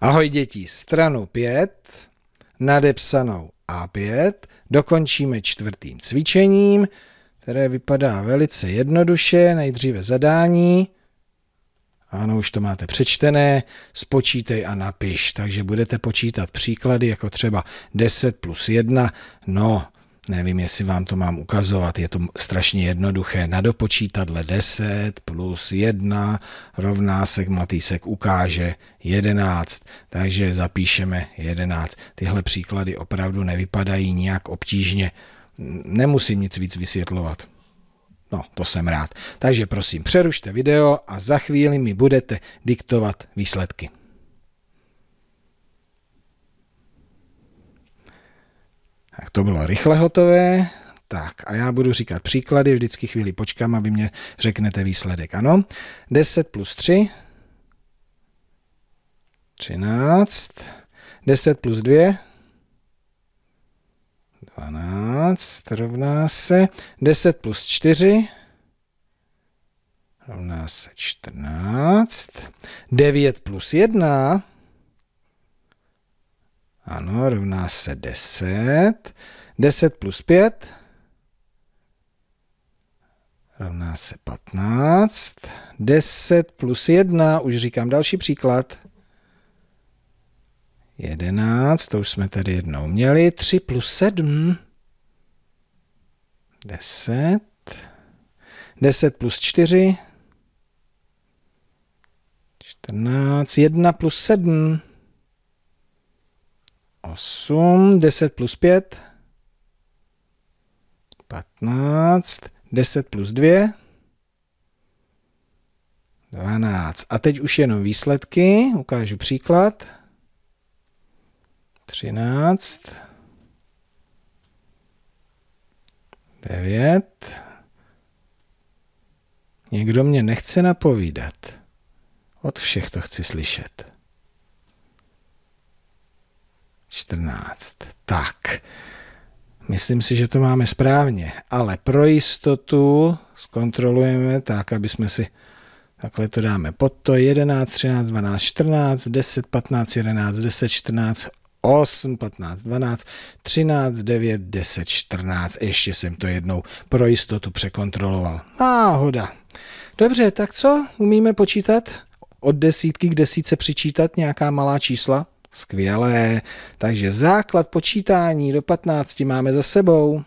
Ahoj děti, stranu 5, nadepsanou A5, dokončíme čtvrtým cvičením, které vypadá velice jednoduše, nejdříve zadání, ano, už to máte přečtené, spočítej a napiš, takže budete počítat příklady jako třeba 10 plus 1, no nevím, jestli vám to mám ukazovat, je to strašně jednoduché, na dopočítadle 10 plus 1 rovná se matýsek ukáže 11, takže zapíšeme 11. Tyhle příklady opravdu nevypadají nijak obtížně, nemusím nic víc vysvětlovat. No, to jsem rád. Takže prosím, přerušte video a za chvíli mi budete diktovat výsledky. Tak to bylo rychle hotové. Tak a já budu říkat příklady, vždycky chvíli počkám, aby mě řeknete výsledek. Ano, 10 plus 3, 13, 10 plus 2, 12 rovná se 10 plus 4 rovná se 14, 9 plus 1 ano, rovná se 10. 10 plus 5 rovná se 15. 10 plus 1, už říkám další příklad. 11, to už jsme tady jednou měli. 3 plus 7, 10. 10 plus 4, 14. 1 plus 7, 8, 10 plus 5, 15, 10 plus 2, 12. A teď už jenom výsledky, ukážu příklad. 13, 9, Někdo mě nechce napovídat. Od všech to chci slyšet. 14. Tak, myslím si, že to máme správně, ale pro jistotu zkontrolujeme tak, aby jsme si Takhle to dáme pod to 11, 13, 12, 14, 10, 15, 11, 10, 14, 8, 15, 12, 13, 9, 10, 14. Ještě jsem to jednou pro jistotu překontroloval. Náhoda. Dobře, tak co? Umíme počítat? Od desítky k desítce přičítat nějaká malá čísla? Skvělé. Takže základ počítání do 15 máme za sebou.